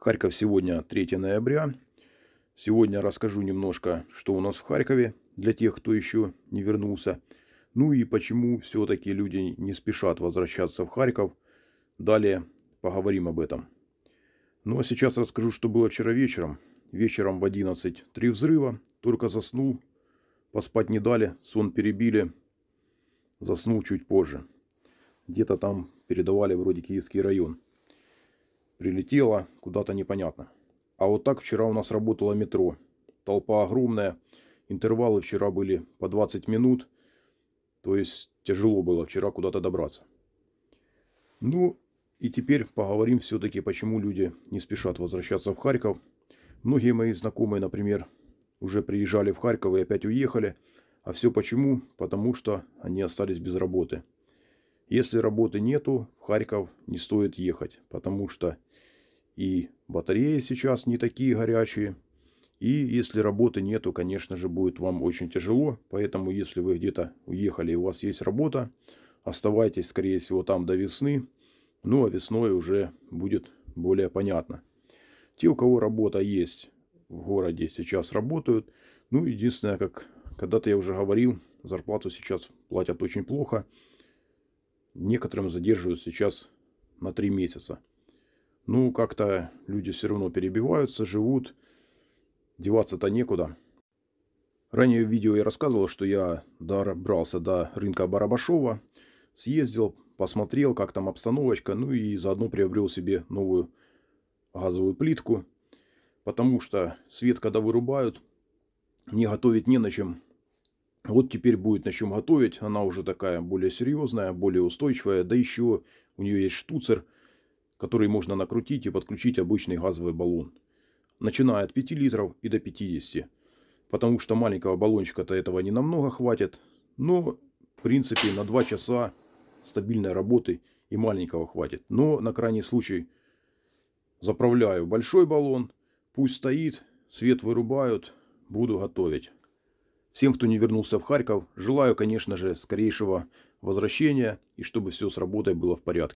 Харьков сегодня 3 ноября. Сегодня расскажу немножко, что у нас в Харькове, для тех, кто еще не вернулся. Ну и почему все-таки люди не спешат возвращаться в Харьков. Далее поговорим об этом. Ну а сейчас расскажу, что было вчера вечером. Вечером в 11 три взрыва, только заснул, поспать не дали, сон перебили, заснул чуть позже. Где-то там передавали вроде Киевский район прилетела куда-то непонятно. А вот так вчера у нас работало метро. Толпа огромная, интервалы вчера были по 20 минут, то есть тяжело было вчера куда-то добраться. Ну, и теперь поговорим все-таки, почему люди не спешат возвращаться в Харьков. Многие мои знакомые, например, уже приезжали в Харьков и опять уехали. А все почему? Потому что они остались без работы. Если работы нету, в Харьков не стоит ехать, потому что и батареи сейчас не такие горячие, и если работы нету, конечно же, будет вам очень тяжело. Поэтому, если вы где-то уехали и у вас есть работа, оставайтесь, скорее всего, там до весны. Ну, а весной уже будет более понятно. Те, у кого работа есть в городе, сейчас работают. Ну, единственное, как когда-то я уже говорил, зарплату сейчас платят очень плохо. Некоторым задерживают сейчас на три месяца. Ну, как-то люди все равно перебиваются, живут. Деваться-то некуда. Ранее в видео я рассказывал, что я добрался до рынка Барабашова, съездил, посмотрел, как там обстановочка, ну и заодно приобрел себе новую газовую плитку, потому что свет, когда вырубают, мне готовить не на чем. Вот теперь будет на чем готовить. Она уже такая более серьезная, более устойчивая. Да еще у нее есть штуцер, который можно накрутить и подключить обычный газовый баллон. Начиная от 5 литров и до 50. Потому что маленького баллончика-то этого не намного хватит. Но, в принципе, на 2 часа стабильной работы и маленького хватит. Но, на крайний случай, заправляю большой баллон. Пусть стоит, свет вырубают, буду готовить. Всем, кто не вернулся в Харьков, желаю, конечно же, скорейшего возвращения и чтобы все с работой было в порядке.